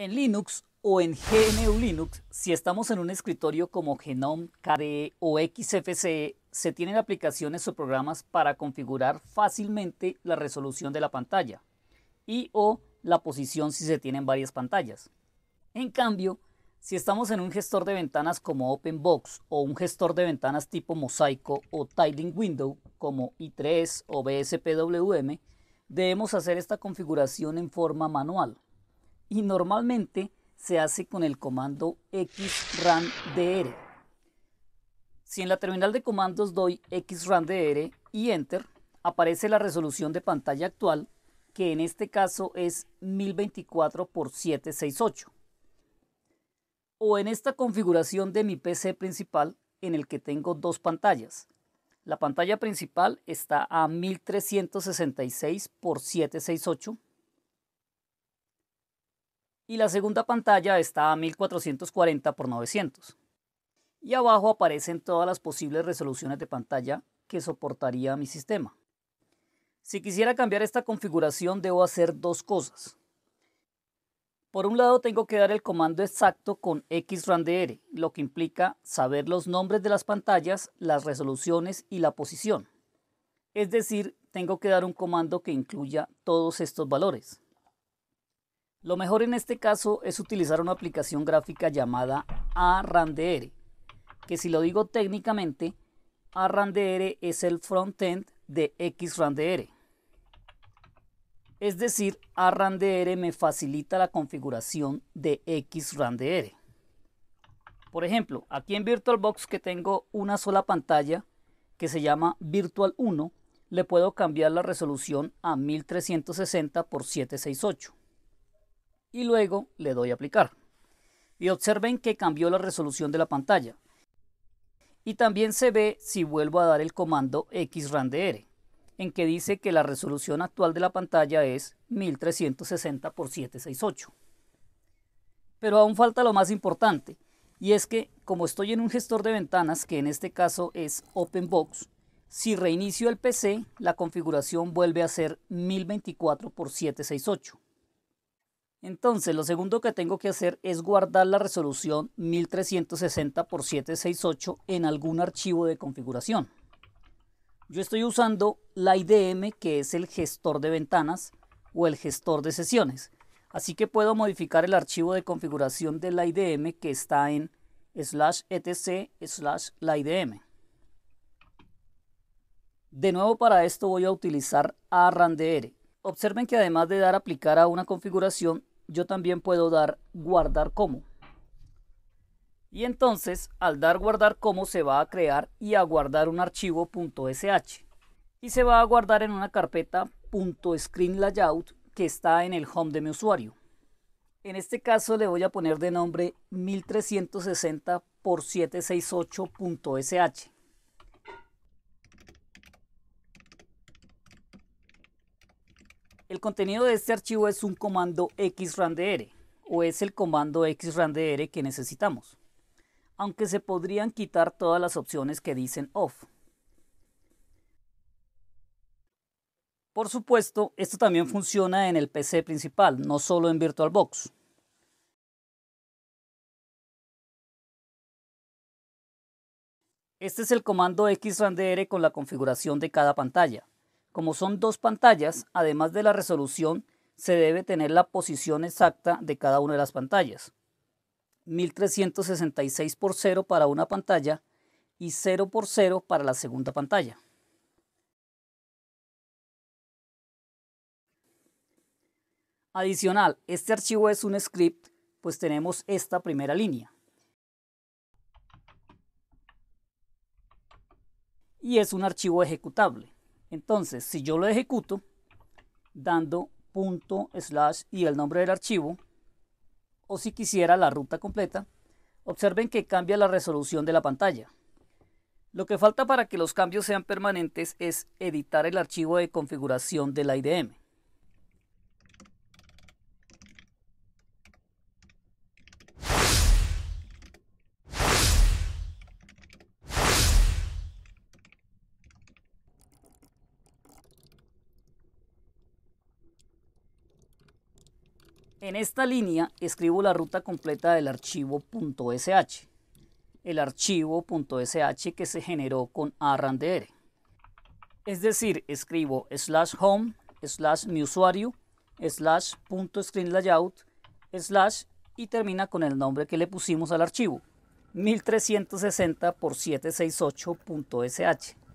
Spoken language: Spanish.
En Linux o en GNU Linux, si estamos en un escritorio como GNOME, KDE o XFCE, se tienen aplicaciones o programas para configurar fácilmente la resolución de la pantalla y o la posición si se tienen varias pantallas. En cambio, si estamos en un gestor de ventanas como OpenBox o un gestor de ventanas tipo Mosaico o Tiling Window como i3 o BSPWM, debemos hacer esta configuración en forma manual y normalmente se hace con el comando xrandr. Si en la terminal de comandos doy xrandr y enter, aparece la resolución de pantalla actual, que en este caso es 1024 x 768. O en esta configuración de mi PC principal, en el que tengo dos pantallas. La pantalla principal está a 1366 x 768 y la segunda pantalla está a 1440 x 900. Y abajo aparecen todas las posibles resoluciones de pantalla que soportaría mi sistema. Si quisiera cambiar esta configuración debo hacer dos cosas. Por un lado tengo que dar el comando exacto con xrandr, lo que implica saber los nombres de las pantallas, las resoluciones y la posición. Es decir, tengo que dar un comando que incluya todos estos valores. Lo mejor en este caso es utilizar una aplicación gráfica llamada ARANDR, que si lo digo técnicamente, ARANDR es el frontend de Xrandr. Es decir, ARANDR me facilita la configuración de Xrandr. Por ejemplo, aquí en VirtualBox que tengo una sola pantalla que se llama Virtual 1, le puedo cambiar la resolución a 1360 x 768 y luego le doy a aplicar. Y observen que cambió la resolución de la pantalla. Y también se ve si vuelvo a dar el comando xrandr, en que dice que la resolución actual de la pantalla es 1360 x 768. Pero aún falta lo más importante, y es que como estoy en un gestor de ventanas, que en este caso es OpenBox, si reinicio el PC, la configuración vuelve a ser 1024 x 768. Entonces, lo segundo que tengo que hacer es guardar la resolución 1360x768 en algún archivo de configuración. Yo estoy usando la IDM, que es el gestor de ventanas o el gestor de sesiones. Así que puedo modificar el archivo de configuración de la IDM que está en slash etc slash la IDM. De nuevo para esto voy a utilizar arrandr Observen que además de dar aplicar a una configuración, yo también puedo dar guardar como. Y entonces, al dar guardar como, se va a crear y a guardar un archivo .sh. Y se va a guardar en una carpeta .screenlayout que está en el home de mi usuario. En este caso le voy a poner de nombre 1360 x 768.sh. El contenido de este archivo es un comando xrandr o es el comando xrandr que necesitamos, aunque se podrían quitar todas las opciones que dicen off. Por supuesto, esto también funciona en el PC principal, no solo en VirtualBox. Este es el comando xrandr con la configuración de cada pantalla. Como son dos pantallas, además de la resolución, se debe tener la posición exacta de cada una de las pantallas. 1366 por 0 para una pantalla y 0 por 0 para la segunda pantalla. Adicional, este archivo es un script, pues tenemos esta primera línea. Y es un archivo ejecutable. Entonces, si yo lo ejecuto dando punto slash y el nombre del archivo, o si quisiera la ruta completa, observen que cambia la resolución de la pantalla. Lo que falta para que los cambios sean permanentes es editar el archivo de configuración de la IDM. En esta línea escribo la ruta completa del archivo.sh, el archivo.sh que se generó con arrandr. Es decir, escribo slash home, slash mi usuario, slash slash y termina con el nombre que le pusimos al archivo, 1360 x 768.sh.